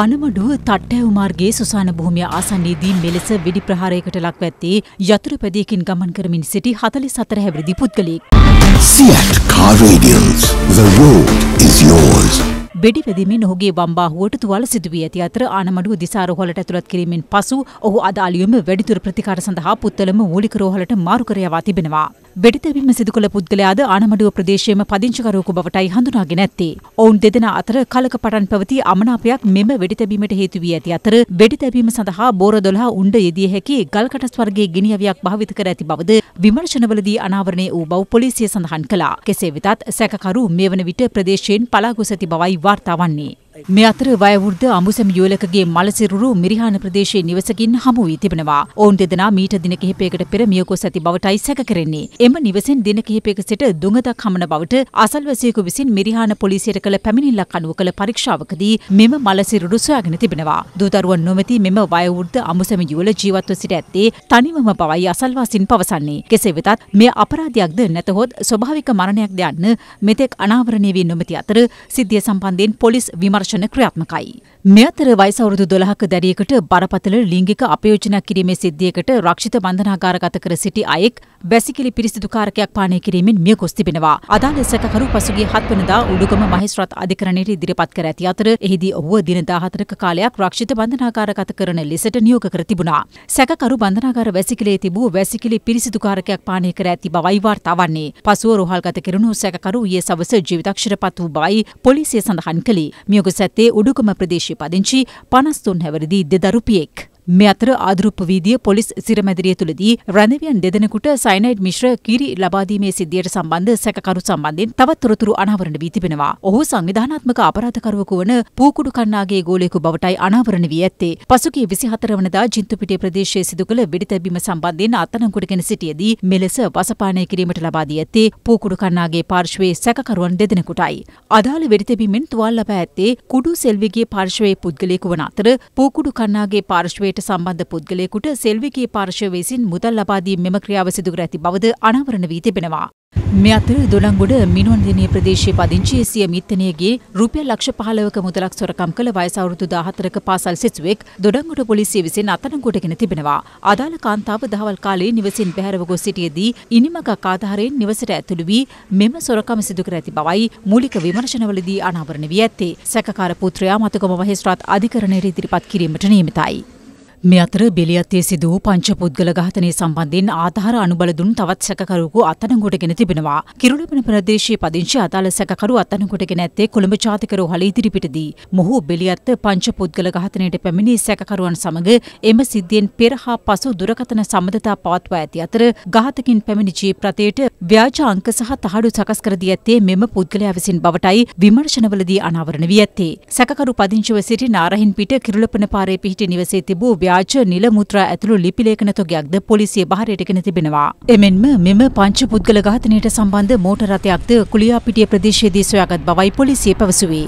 ආනමඩුව තට්ටැව් මාර්ගයේ සුසාන භූමිය ආසන්නයේදී මෙලෙස වෙඩි ප්‍රහාරයකට ලක්ව ඇත්තේ යතුරු පැදියකින් ගමන් කරමින් සිටි 44 හැවිරිදි පුද්ගලයෙක්. Fiat Car Radials. The road is yours. වෙඩි වැදීමෙන් ඔහුගේ වම් බාහුවට තුවාල සිදු වී ඇති අතර ආනමඩුව දිසා රෝහලට ඇතුළත් කිරීමෙන් පසු ඔහු අදාළියම වැඩිදුර ප්‍රතිකාර සඳහා පුත්තලම මූලික රෝහලට මාරු කර යවා තිබෙනවා. වෙඩිතැබීම සිදුකළ පුද්ගලයාද ආනමඩුව ප්‍රදේශයේම පදිංචිකරුවෙකු බවටයි හඳුනාගෙන ඇත්තේ. ඔවුන් දෙදෙනා අතර කලක පටන් පැවති අමනාපයක් මෙම වෙඩිතැබීමට හේතු වී ඇති අතර වෙඩිතැබීම සඳහා බෝර 12 උණ්ඩ යෙදිය හැකි ගල්කටස් වර්ගයේ ගිනියවියක් භාවිත කර ඇති බවද විමර්ශනවලදී අනාවරණය වූ බව පොලිසිය සඳහන් කළා. කෙසේ වෙතත් සැකකරු මේ වන විට ප්‍රදේශයෙන් පලා ගොස් ඇති බවයි වාර්තා වන්නේ. මේ අතර වයවෘද්ධ අමුසැම යුවලකගේ මලසිරුරු මිරිහාන ප්‍රදේශයේ නිවසකින් හමු වී තිබෙනවා. ඔවුන් දෙදෙනා මීට දින කිහිපයකට පෙර මියගොස් ඇති බවටයි සැක කරන්නේ. එම නිවසෙන් දින කිහිපයක සිට දුඟදක් හමන බවට අසල්වැසියෙකු විසින් මිරිහාන පොලිසියට කළ පැමිණිල්ලක් අනුව කළ පරීක්ෂාවකදී මෙම මලසිරුරු සොයාගෙන තිබෙනවා. දූතරුවන් නොමැති මෙම වයවෘද්ධ අමුසැම යුවල ජීවත්ව සිට ඇත්තේ තනිවම බවයි අසල්වාසින් පවසන්නේ. කෙසේ වෙතත් මේ අපරාධයක්ද නැතහොත් ස්වභාවික මරණයක්ද යන්න මෙතෙක් අනාවරණය වී නොමැති අතර සිද්ධිය සම්බන්ධයෙන් පොලිස් විමර්ශන දර්ශන ක්‍රියාත්මකයි. මෙ අතර වයස අවුරුදු 12ක දැරියකට බරපතල ලිංගික අපයෝජනයක් කිරීමේ සිද්ධියකට රක්ෂිත බන්ධනාගාරගත කර සිටි අයෙක් බැසිකිලි පිරිසිදුකාරකයක් පානය කිරීමෙන් මිය ගොස් තිබෙනවා. අදාළ සැකකරු පසුගිය 7 වෙනිදා උඩුගම මහේස්ත්‍රාත් අධිකරණයට ඉදිරිපත් කර ඇති අතර එහිදී ඔහුව දින 14ක කාලයක් රක්ෂිත බන්ධනාගාරගත කරන ලෙසට නියෝග කර තිබුණා. සැකකරු බන්ධනාගාර වැසිකිලේ තිබූ වැසිකිලි පිරිසිදුකාරකයක් පානය කර ඇති බවයි වාර්තා වන්නේ. පසුව රෝහල්ගත කෙරුණු සැකකරු ඊයේ සවස ජීවිතක්ෂරපත් වූ බවයි පොලිසිය සඳහන් කළේ. මියගොස් කුසැත්තේ උඩුකම ප්‍රදේශය පදිංචි පනස්තුන් හැවරදි දෙදරුපියෙක්. මේ අතර ආදරුප්ප වීදිය පොලිස් සිරමැදිරිය තුළදී රැඳවියන් දෙදෙනෙකුට සයිනයිඩ් මිශ්‍ර කිරි ලබාදීමේ සිද්ධියට සම්බන්ධ සැකකරු සම්බන්ධයෙන් තවත් තොරතුරු අනාවරණ වී තිබෙනවා. ඔහු සංවිධානාත්මක අපරාධකරුවෙකු වන පූකුඩු කන්නාගේ ගෝලයෙකු බවටයි අනාවරණ වී ඇත්තේ. පසුගිය 24 වනදා ජින්තුපිටිය ප්‍රදේශයේ සිදු කළ වෙඩි තැබීම සම්බන්ධයෙන් අත්අඩංගුවටගෙන සිටියේදී මෙලෙස වසපානය කිරීමට ලබා දී ඇත්තේ පූකුඩු කන්නාගේ පාර්ශවයේ සැකකරුවන් දෙදෙනෙකුටයි. අදාළ වෙඩි තැබීමෙන් තුවාල ලබා ඇත්තේ කුඩු සෙල්විගේ පාර්ශවයේ පුද්ගලයෙකු වන අතර පූකුඩු කන්නාගේ පාර්ශවයේ ක්‍රියාවලියට සම්බන්ධ පුද්ගලයෙකුට සෙල්විකී පාර්ශව විසින් මුදල් ලබා දී මෙම ක්‍රියාව සිදු කර ඇති බවද අනාවරණ වී තිබෙනවා. මේ අතර දොළංගොඩ මිනුවන්දිනිය ප්‍රදේශයේ පදිංචි සිය මිත්තණියගේ රුපියල් ලක්ෂ 15ක මුදලක් සොරකම් කළ වයස අවුරුදු 14ක පාසල් සිසුවෙක් දොඩංගොඩ පොලිසිය විසින් අත්අඩංගුවටගෙන තිබෙනවා. අදාළ කාන්තාව දහවල් කාලයේ නිවසින් බැහැරව ගොස් සිටියේදී ඉනිමකක් ආධාරයෙන් නිවසට ඇතුළු වී මෙම සොරකම සිදු කර ඇති බවයි මූලික විමර්ශනවලදී අනාවරණ වී ඇත්තේ. සැකකාර පුත්‍රයා මතකම මහේස්ත්‍රාත් අධිකරණයට ඉදිරිපත් කිරීමට නියමිතයි. මේ අතර බෙලියත්තේ සිදු වූ පංච පුද්ගල ඝාතනය සම්බන්ධයෙන් ආධාර අනුබල දුන් තවත් සැකකරුවෙකු අත්අඩංගුවටගෙන තිබෙනවා. කිරුළුපන ප්‍රදේශයේ පදිංචි අදාළ සැකකරු අත්අඩංගුවටගෙන ඇත්තේ කොළඹ ජාතික රෝහල ඉදිරිපිටදී. මොහු බෙලියත්ත පංච පුද්ගල ඝාතනයට පැමිණි සැකකරුවන් සමග එම සිද්ධියෙන් පෙර හා පසු දුරකථන සම්බන්ධතා පවත්වා ඇති අතර ඝාතකින් පැමිණි ජීප් රථයට ව්‍යාජ අංක සහ තහඩු සකස් කර දී ඇත්තේ මෙම පුද්ගලයා විසින් බවටයි විමර්ශනවලදී අනාවරණ වී ඇත්තේ. සැකකරු පදිංචිව සිටි නාරහින්පිට කිරුළුපන පාරේ පිහිටි නිවසේ තිබූ ව්‍යාජ නිල මුද්‍රා ඇතුළු ලිපි ලේඛන තොගයක්ද පොලිසිය බහරයට ගෙන තිබෙනවා. එමෙන්ම මෙම පංච පුද්ගල ඝාතනයට සම්බන්ධ මෝටර රථයක්ද කුලියාපිටිය ප්‍රදේශයේදී සොයාගත් බවයි පොලිසිය පැවසුවේ.